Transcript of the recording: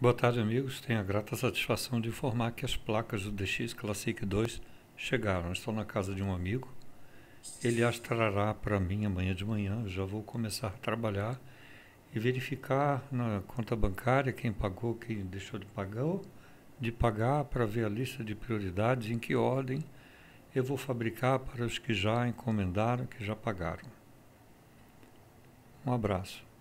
Boa tarde, amigos. Tenho a grata satisfação de informar que as placas do DX Classic 2 chegaram. Estou na casa de um amigo. Ele as trará para mim amanhã de manhã. Eu já vou começar a trabalhar e verificar na conta bancária quem pagou, quem deixou de pagar, de pagar para ver a lista de prioridades, em que ordem eu vou fabricar para os que já encomendaram, que já pagaram. Um abraço.